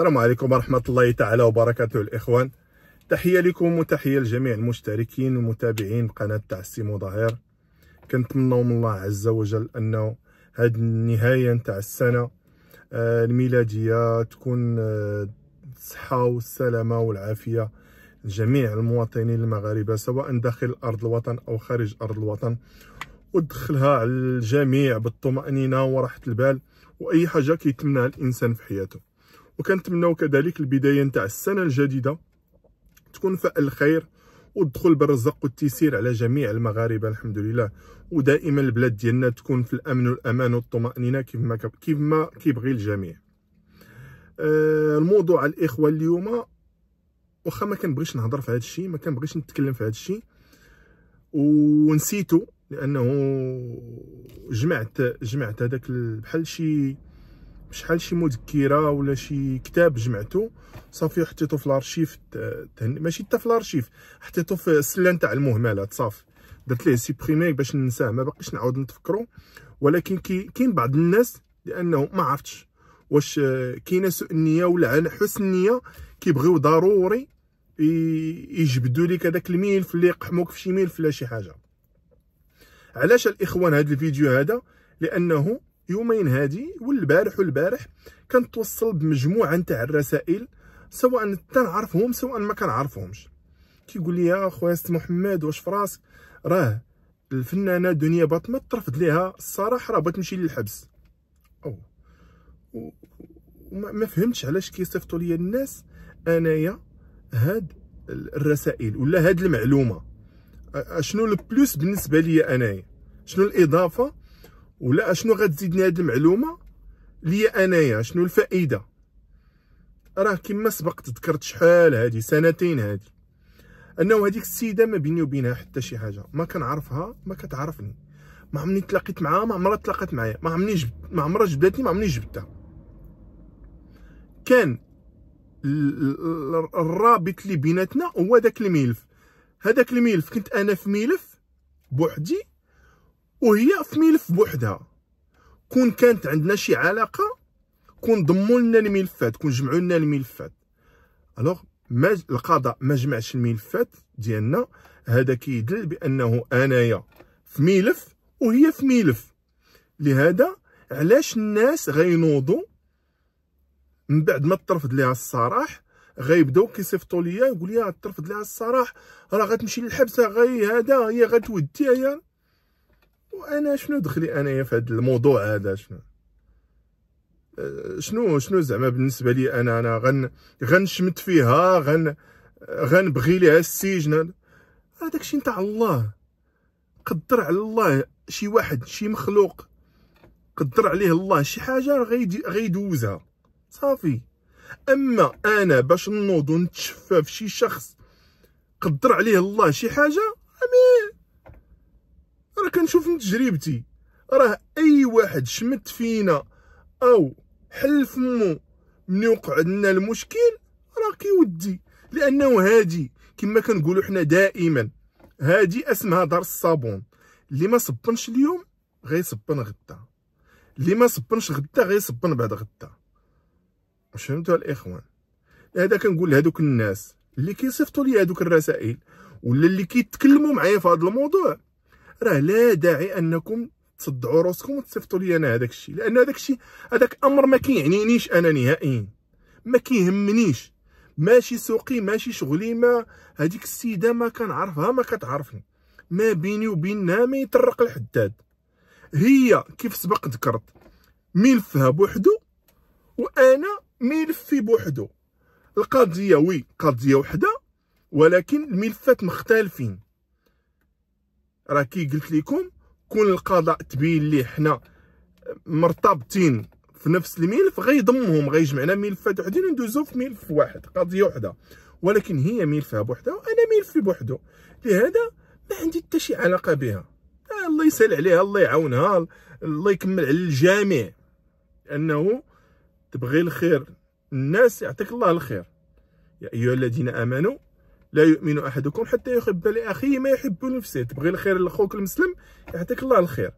السلام عليكم ورحمة الله تعالى وبركاته الإخوان تحية لكم وتحية لجميع المشتركين والمتابعين بقناة تاع السيمو كنت كنتمنوا من الله عز وجل أنه هاد النهاية نتاع السنة آه، الميلادية تكون آه، الصحة والسلامة والعافية لجميع المواطنين المغاربة سواء داخل أرض الوطن أو خارج أرض الوطن ودخلها على الجميع بالطمأنينة وراحة البال وأي حاجة كيتمناها الإنسان في حياته وكنتمنوا كذلك البدايه نتاع السنه الجديده تكون فاء الخير والدخول بالرزق والتيسير على جميع المغاربه الحمد لله ودائما البلاد ديالنا تكون في الامن والامان والطمانينه كيف ما كيف ما كيبغي الجميع آه، الموضوع الاخوه اليوم واخا ما كنبغيش نهضر في هذا الشيء ما كنبغيش نتكلم في هذا الشيء ونسيتو لانه جمعت جمعت هذاك بحال شي شحال شي مذكره ولا شي كتاب جمعته صافي حطيته في الارشيف ماشي حتى في الارشيف حطيته في السله نتاع المهملات صافي درت ليه سيبريمي باش ننساه ما باقيش نعاود نتفكرو ولكن كاين بعض الناس لانه ما عرفتش واش آه، كاينه سوء النيه ولا حسن النيه كيبغيو ضروري يجبدوا لك هذاك الملف اللي يقحموك في شي ملف ولا شي حاجه علاش الاخوان هذا الفيديو هذا لانه يومين هادي والبارح والبارح كنتوصل بمجموعه نتاع الرسائل سواء تنعرفهم سواء ما كنعرفهمش كيقول لي يا خويا سي محمد واش فراسك راه الفنانه دنيا بطمه ترفض ليها الصراحه راه بغات تمشي للحبس او وما فهمتش علاش كيصيفطوا لي الناس انايا هاد الرسائل ولا هاد المعلومه شنو البلوس بالنسبه لي انايا شنو الاضافه ولا اشنو غتزيدني هاد المعلومه ليا انايا شنو الفائده راه كما سبق تذكرت شحال هادي سنتين هادي انه هذيك السيده ما بيني وبينها حتى شي حاجه ما كنعرفها ما كتعرفني ما عمرني تلاقيت معاها ما عمرها تلاقات معايا ما عمرني جب... ما عمرها جبداتني ما عمرني جبدها كان الرابط اللي بيناتنا هو داك الملف هذاك الملف كنت انا في ملف بوحدي وهي في ملف بوحدها كون كانت عندنا شي علاقه كون ضموا لنا الملفات كون جمعوا لنا الملفات الوغ ما القضاء ما جمعش الملفات ديالنا هذا كيدل بانه انايا في ملف وهي في ملف لهذا علاش الناس غينوضوا من بعد ما ترفض ليها الصراح غيبداو كيصيفطوا ليا يقول لي ترفض ليها الصراح راه غتمشي للحبس غي هذا هي غتوديها وانا شنو دخلي انايا في هذا الموضوع هذا شنو آه، شنو شنو زعما بالنسبه لي انا انا غن غنشمت فيها غن غنبغي ليها السجن هذاك الشيء نتاع الله قدر على الله شي واحد شي مخلوق قدر عليه الله شي حاجه غيدوزها صافي اما انا باش نوض ونتشفى في شي شخص قدر عليه الله شي حاجه امين راه كنشوف من تجربتي راه اي واحد شمت فينا او حل فمو من وقع لنا المشكل راه كيودي لانه هادي كما كنقولوا حنا دائما هادي اسمها دار الصابون اللي ما صبنش اليوم غيصبن غدا اللي ما صبنش غدا غيصبن بعد غدا واش فهمتوا الاخوان هذا كنقول لهذوك الناس اللي كيصيفطوا لي هذوك الرسائل ولا اللي كيتكلموا معايا في هذا الموضوع راه لا داعي انكم تصدعوا راسكم وتصيفطوا لي انا هذاك الشيء لان هذاك الشيء هذاك امر ما كيعنينيش انا نهائيا ما كيهمنيش ماشي سوقي ماشي شغلي ما هذيك السيده ما كنعرفها ما كتعرفني ما بيني وبينها ما يطرق الحداد هي كيف سبق ذكرت ملفها بوحدو وانا ملفي بوحدو القضيه وي قضيه وحده ولكن الملفات مختلفين راه كي قلت لكم كون القضاء تبين ليه حنا مرتبطين في نفس الملف غيضمهم غيجمعنا ملفات وحدين ندوزو في ملف واحد قضيه وحده ولكن هي ملفها بوحدها وانا ملفي بوحده لهذا ما عندي حتى شي علاقه بها آه، الله يسهل عليها الله يعاونها الله يكمل على الجميع انه تبغي الخير الناس يعطيك الله الخير يا ايها الذين امنوا لا يؤمن احدكم حتى يحب لاخيه ما يحب نفسه تبغي الخير لاخوك المسلم يعطيك الله الخير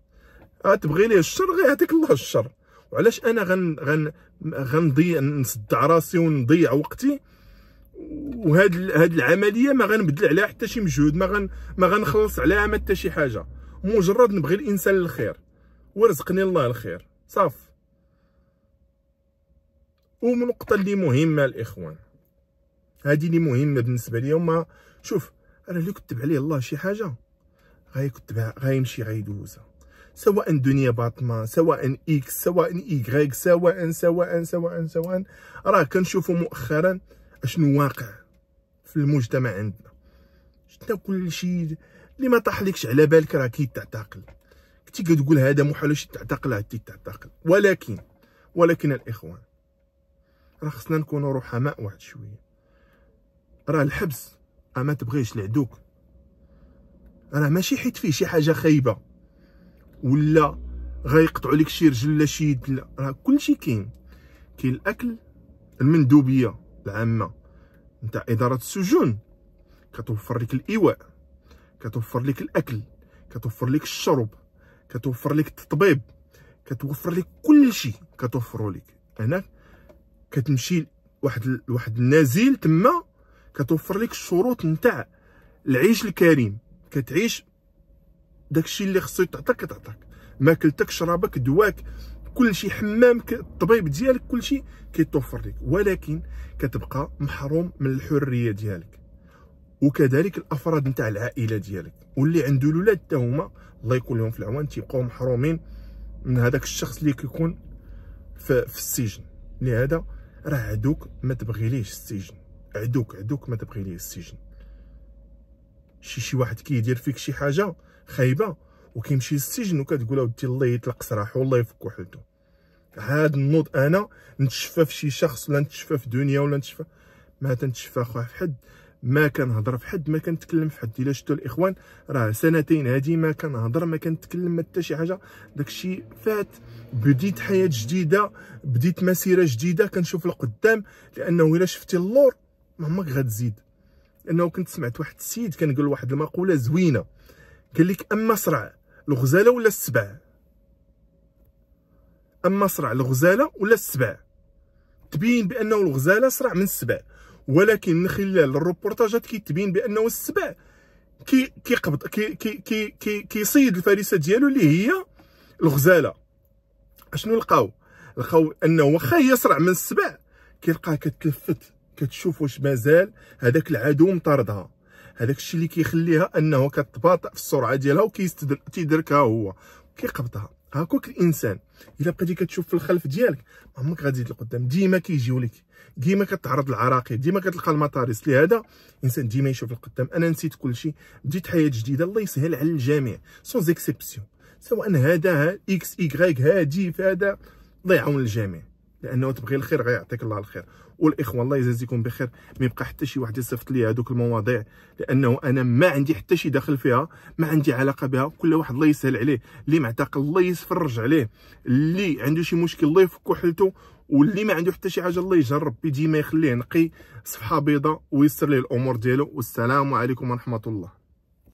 آه، تبغي ليه الشر غيعطيك الله الشر وعلاش انا غن غن غنضيع نصدع راسي ونضيع وقتي وهاد هاد العمليه ما غنبدل عليها حتى شي مجهود ما غن ما غنخلص عليها ما حتى شي حاجه مجرد نبغي الانسان الخير ورزقني الله الخير صافي ومن النقطه اللي مهمه الاخوان هذه اللي مهمه بالنسبه لي هما شوف راه اللي كتب عليه الله شي حاجه غيكتبها غيمشي غيدوزها سواء دنيا باطمه سواء اكس سواء ايغريك سواء سواء سواء سواء راه كنشوفوا مؤخرا اشنو واقع في المجتمع عندنا شفنا كل شيء اللي ما لكش على بالك راه كيتعتقل كنتي كتقول هذا محال شي تعتقل عاد تعتقل ولكن ولكن الاخوان راه خصنا نكونوا رحماء واحد شويه راه الحبس اما تبغيش العدوك راه ماشي حيت فيه شي حاجه خايبه ولا غيقطعوا لك شي رجل لا شي يد لا راه كلشي كاين كاين الاكل المندوبيه العامه نتاع اداره السجون كتوفر لك الايواء كتوفر لك الاكل كتوفر لك الشرب كتوفر لك التطبيب كتوفر لك كلشي كتوفروا لك هنا كتمشي واحد واحد النزيل تما كتوفر لك الشروط نتاع العيش الكريم كتعيش داكشي اللي خصو يتعطاك كتعطاك ماكلتك شرابك دواك كلشي حمامك الطبيب ديالك كلشي كيتوفر لك ولكن كتبقى محروم من الحريه ديالك وكذلك الافراد نتاع العائله ديالك واللي عنده الاولاد حتى هما الله يكون لهم في العوان تيبقاو محرومين من هذاك الشخص اللي كيكون في, في السجن لهذا راه هذوك ما تبغيليش السجن عدوك عدوك ما تبقي ليه السجن شي شي واحد كيدير فيك شي حاجه خايبه وكيمشي للسجن وكتقول ودي الله يطلق سراحه والله يفك وحدو هاد النوض انا نتشفى في شي شخص ولا نتشفى في دنيا ولا نتشفى ما تنتشفى اخويا في حد ما كنهضر في حد ما كنتكلم في حد الا شفتوا الاخوان راه سنتين هادي ما كنهضر ما كنتكلم حتى شي حاجه داكشي فات بديت حياه جديده بديت مسيره جديده كنشوف القدام لانه الا شفتي اللور ما عمرك غتزيد لانه كنت سمعت واحد السيد كان قال واحد المقوله زوينه قال لك اما صرع الغزاله ولا السبع اما صرع الغزاله ولا السبع تبين بانه الغزاله صرع من السبع ولكن من خلال الروبورتاجات كيتبين بانه السبع كي كيقبض كي كي كي كي كيصيد الفريسه ديالو اللي هي الغزاله اشنو لقاو لقاو انه واخا هي صرع من السبع كيلقاها كتلفت كتشوف واش مازال هذاك العدو مطاردها هذاك الشيء اللي كيخليها انه كتباطأ في السرعه ديالها وكيستدركها هو كيقبضها هاكوك الانسان الا بقيتي كتشوف في الخلف ديالك ما عمرك غتزيد لقدام ديما كيجيو لك ديما كتعرض للعراقيل ديما كتلقى المطاريس لهذا الانسان ديما يشوف لقدام انا نسيت كل شيء بديت حياه جديده الله يسهل على الجميع سون زيكسيبسيون سواء هذا اكس اي هادي فهذا الله يعاون الجميع لانه تبغي الخير غيعطيك الله الخير والاخوان الله يجازيكم بخير ما يبقى حتى شي واحد يصيفط لي هذوك المواضيع لانه انا ما عندي حتى شي دخل فيها ما عندي علاقه بها كل واحد الله يسهل عليه اللي معتقل الله يفرج عليه اللي عنده شي مشكل الله يفك حلته واللي ما عنده حتى شي حاجه الله يجرب بي ديما يخليه نقي صفحه بيضاء ويسر ليه الامور ديالو والسلام عليكم ورحمه الله